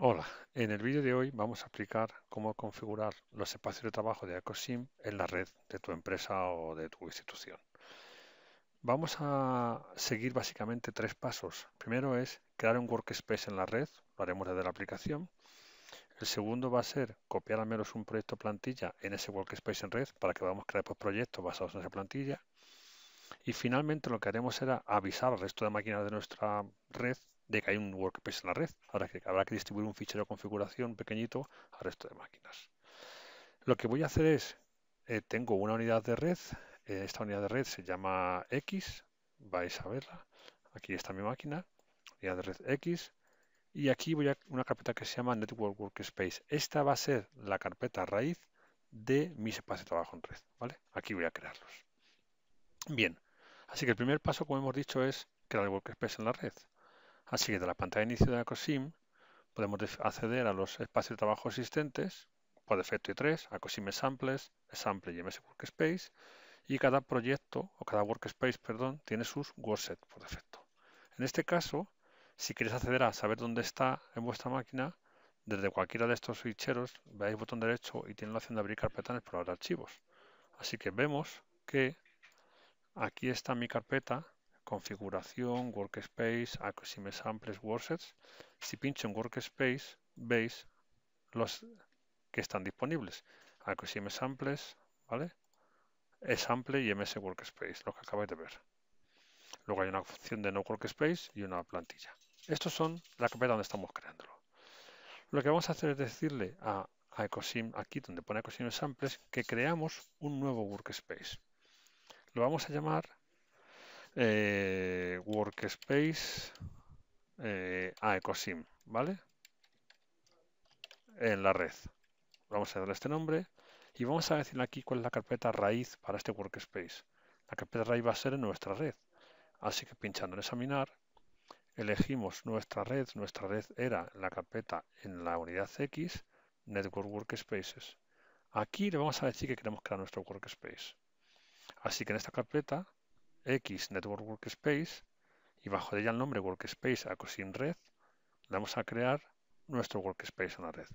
Hola, en el vídeo de hoy vamos a explicar cómo configurar los espacios de trabajo de EcoSim en la red de tu empresa o de tu institución. Vamos a seguir básicamente tres pasos. Primero es crear un workspace en la red, lo haremos desde la aplicación. El segundo va a ser copiar al menos un proyecto plantilla en ese workspace en red para que podamos crear pues, proyectos basados en esa plantilla. Y finalmente lo que haremos será avisar al resto de máquinas de nuestra red de que hay un workspace en la red. Ahora que habrá que distribuir un fichero de configuración pequeñito al resto de máquinas. Lo que voy a hacer es, eh, tengo una unidad de red, eh, esta unidad de red se llama X, vais a verla, aquí está mi máquina, unidad de red X, y aquí voy a una carpeta que se llama Network Workspace. Esta va a ser la carpeta raíz de mis espacios de trabajo en red, ¿vale? Aquí voy a crearlos. Bien, así que el primer paso, como hemos dicho, es crear el workspace en la red. Así que de la pantalla de inicio de ACOSIM podemos acceder a los espacios de trabajo existentes, por defecto y tres, ACOSIM Samples, Sample y MS Workspace, y cada proyecto, o cada workspace, perdón, tiene sus workset por defecto. En este caso, si queréis acceder a saber dónde está en vuestra máquina, desde cualquiera de estos ficheros, veáis botón derecho y tiene la opción de abrir carpeta en explorar archivos. Así que vemos que aquí está mi carpeta configuración, workspace, Ecosim, samples, worksets. Si pincho en workspace, veis los que están disponibles. Ecosim, samples, ¿vale? sample y ms workspace, los que acabáis de ver. Luego hay una opción de no workspace y una plantilla. Estos son la carpeta donde estamos creándolo. Lo que vamos a hacer es decirle a, a Ecosim, aquí donde pone Ecosim Samples, que creamos un nuevo workspace. Lo vamos a llamar eh, workspace eh, a ah, ecosim, ¿vale? En la red. Vamos a darle este nombre y vamos a decirle aquí cuál es la carpeta raíz para este workspace. La carpeta raíz va a ser en nuestra red. Así que pinchando en examinar, elegimos nuestra red. Nuestra red era la carpeta en la unidad X, Network Workspaces. Aquí le vamos a decir que queremos crear nuestro workspace. Así que en esta carpeta X Network Workspace y bajo de ella el nombre Workspace Acosin Red, le vamos a crear nuestro Workspace en la red.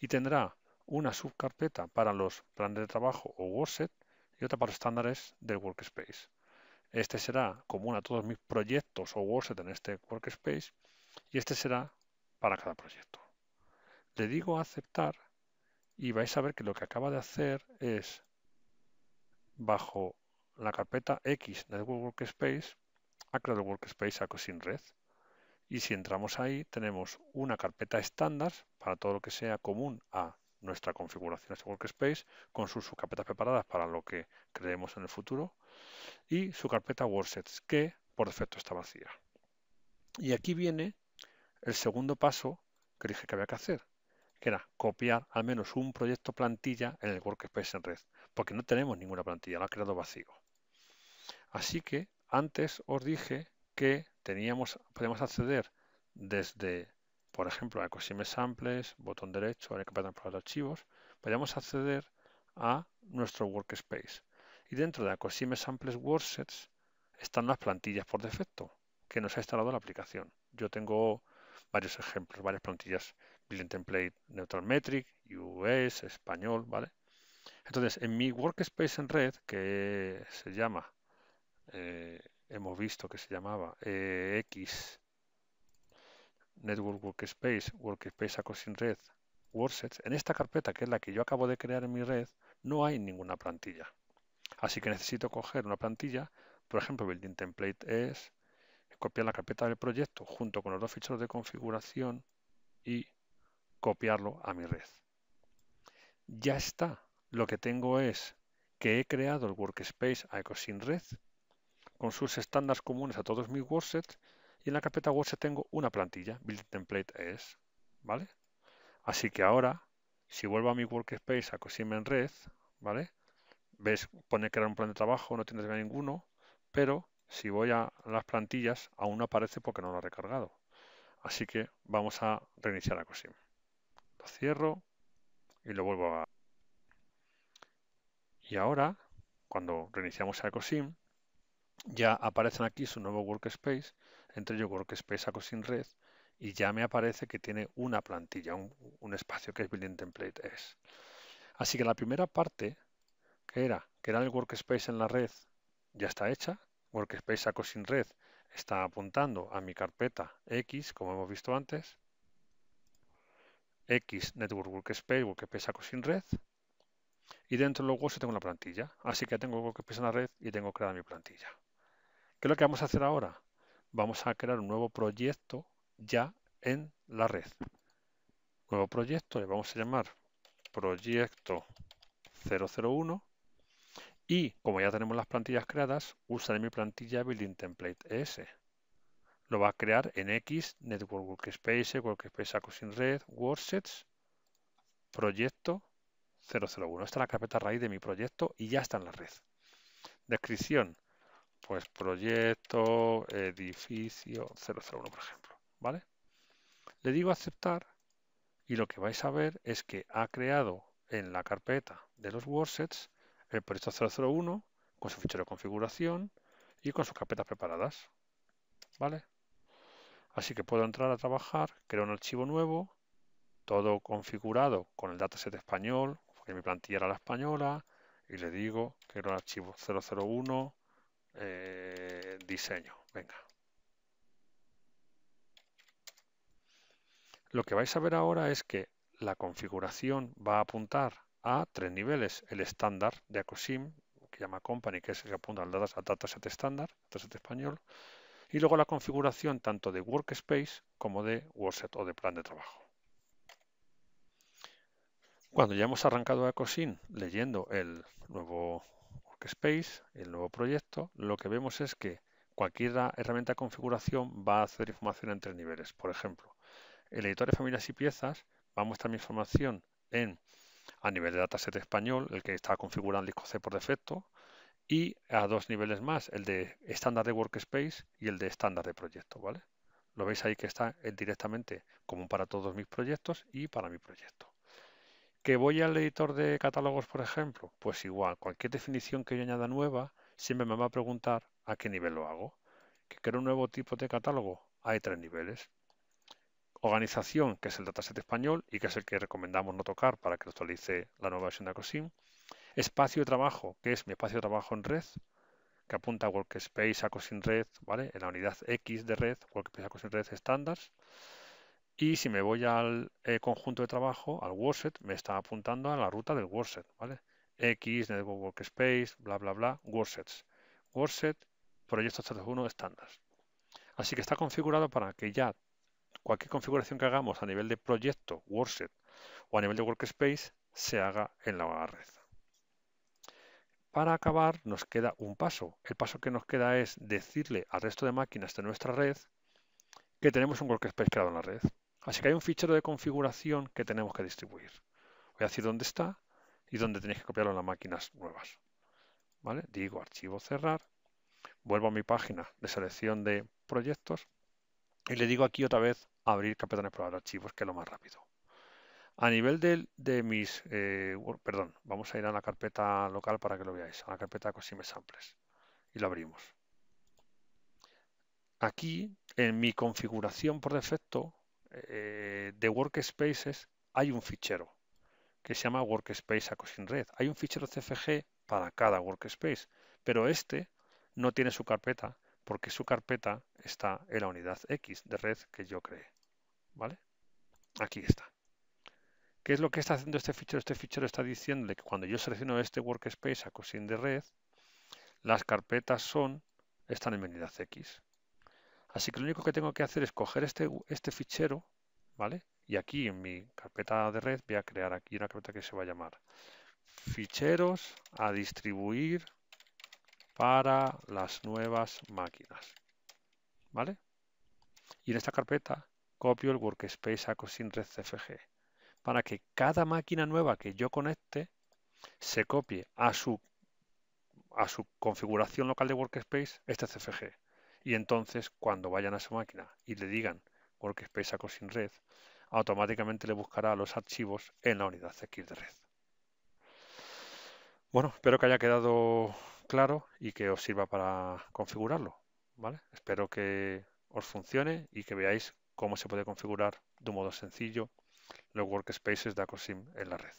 Y tendrá una subcarpeta para los planes de trabajo o workset y otra para los estándares del Workspace. Este será común a todos mis proyectos o workset en este Workspace y este será para cada proyecto. Le digo aceptar y vais a ver que lo que acaba de hacer es bajo la carpeta X Network Workspace ha creado el Workspace a sin red. Y si entramos ahí, tenemos una carpeta estándar para todo lo que sea común a nuestra configuración de este Workspace, con sus subcarpetas preparadas para lo que creemos en el futuro, y su carpeta Worksets, que por defecto está vacía. Y aquí viene el segundo paso que dije que había que hacer, que era copiar al menos un proyecto plantilla en el Workspace en red, porque no tenemos ninguna plantilla, lo ha creado vacío. Así que antes os dije que teníamos, podemos acceder desde, por ejemplo, a Ecosim Samples, botón derecho, ahora que los archivos, podemos acceder a nuestro workspace. Y dentro de Ecosim Samples Worksets están las plantillas por defecto que nos ha instalado la aplicación. Yo tengo varios ejemplos, varias plantillas, Building Template, Neutral Metric, US, Español, ¿vale? Entonces, en mi workspace en red, que se llama eh, hemos visto que se llamaba eh, X Network Workspace, Workspace sin Red, WordSets, en esta carpeta, que es la que yo acabo de crear en mi red, no hay ninguna plantilla. Así que necesito coger una plantilla, por ejemplo, Building Template es copiar la carpeta del proyecto junto con los dos ficheros de configuración y copiarlo a mi red. Ya está. Lo que tengo es que he creado el Workspace sin Red con sus estándares comunes a todos mis WordSets y en la carpeta WordSet tengo una plantilla, Build Template es, ¿vale? Así que ahora, si vuelvo a mi Workspace, a Cosim en Red, ¿vale? Ves, pone crear un plan de trabajo, no tienes ninguno, pero si voy a las plantillas, aún no aparece porque no lo ha recargado. Así que vamos a reiniciar a Cosim. Lo cierro y lo vuelvo a... Y ahora, cuando reiniciamos a Cosim, ya aparecen aquí su nuevo workspace, entre ellos workspace saco sin red, y ya me aparece que tiene una plantilla, un, espacio que es building template es. Así que la primera parte, que era que era el workspace en la red, ya está hecha. Workspace saco sin red está apuntando a mi carpeta X, como hemos visto antes. X Network Workspace, Workspace saco sin red. Y dentro de se tengo una plantilla. Así que tengo Workspace en la red y tengo creada mi plantilla. ¿Qué es lo que vamos a hacer ahora? Vamos a crear un nuevo proyecto ya en la red. Nuevo proyecto le vamos a llamar proyecto 001 y como ya tenemos las plantillas creadas, usaré mi plantilla Building Template ES. Lo va a crear en X, Network Workspace, Workspace Across Red, Worksets, Proyecto 001. Esta es la carpeta raíz de mi proyecto y ya está en la red. Descripción. Pues proyecto, edificio 001, por ejemplo. ¿Vale? Le digo aceptar y lo que vais a ver es que ha creado en la carpeta de los worksets el proyecto 001 con su fichero de configuración y con sus carpetas preparadas. ¿Vale? Así que puedo entrar a trabajar, creo un archivo nuevo, todo configurado con el dataset español, porque mi plantilla era la española, y le digo que era el archivo 001 eh, diseño. Venga. Lo que vais a ver ahora es que la configuración va a apuntar a tres niveles. El estándar de AcoSim, que llama Company, que es el que apunta al dataset estándar, dataset español, y luego la configuración tanto de Workspace como de WordSet o de plan de trabajo. Cuando ya hemos arrancado AcoSim leyendo el nuevo Workspace, el nuevo proyecto, lo que vemos es que cualquier herramienta de configuración va a hacer información en tres niveles. Por ejemplo, el editor de familias y piezas va a mostrar mi información en a nivel de dataset español, el que está configurado en disco C por defecto, y a dos niveles más, el de estándar de workspace y el de estándar de proyecto, ¿vale? Lo veis ahí que está eh, directamente como para todos mis proyectos y para mi proyecto. ¿Que voy al editor de catálogos, por ejemplo? Pues igual, cualquier definición que yo añada nueva siempre me va a preguntar a qué nivel lo hago. ¿Que quiero un nuevo tipo de catálogo? Hay tres niveles. Organización, que es el dataset español y que es el que recomendamos no tocar para que actualice la nueva versión de ACOSIM. Espacio de trabajo, que es mi espacio de trabajo en red, que apunta a Workspace ACOSIM Red, ¿vale? En la unidad X de red, Workspace ACOSIM Red Standards. Y si me voy al eh, conjunto de trabajo, al WordSet me está apuntando a la ruta del WordSet, ¿vale? X, Network Workspace, bla, bla, bla, está Workset, proyecto de estándar. Así que está configurado para que ya cualquier configuración que hagamos a nivel de proyecto, WordSet o a nivel de workspace se haga en la red. Para acabar nos queda un paso. El paso que nos queda es decirle al resto de máquinas de nuestra red que tenemos un workspace creado en la red. Así que hay un fichero de configuración que tenemos que distribuir. Voy a decir dónde está y dónde tenéis que copiarlo en las máquinas nuevas. ¿Vale? Digo archivo cerrar, vuelvo a mi página de selección de proyectos y le digo aquí otra vez abrir carpeta de de archivos, que es lo más rápido. A nivel de, mis... Eh, perdón, vamos a ir a la carpeta local para que lo veáis, a la carpeta Cosime Samples. Y la abrimos. Aquí, en mi configuración por defecto, eh, de workspaces hay un fichero que se llama Workspace cosin Red. Hay un fichero CFG para cada workspace, pero este no tiene su carpeta porque su carpeta está en la unidad X de red que yo creé. ¿Vale? Aquí está. ¿Qué es lo que está haciendo este fichero? Este fichero está diciendo que cuando yo selecciono este workspace a de red, las carpetas son, están en unidad X. Así que lo único que tengo que hacer es coger este, este, fichero, ¿vale? Y aquí en mi carpeta de red voy a crear aquí una carpeta que se va a llamar ficheros a distribuir para las nuevas máquinas. ¿Vale? Y en esta carpeta copio el workspace sin Red CFG para que cada máquina nueva que yo conecte se copie a su, a su configuración local de workspace este CFG. Y entonces, cuando vayan a su máquina y le digan Workspace ACO sin red, automáticamente le buscará los archivos en la unidad de de red. Bueno, espero que haya quedado claro y que os sirva para configurarlo. ¿vale? Espero que os funcione y que veáis cómo se puede configurar de un modo sencillo los workspaces de AcoSim en la red.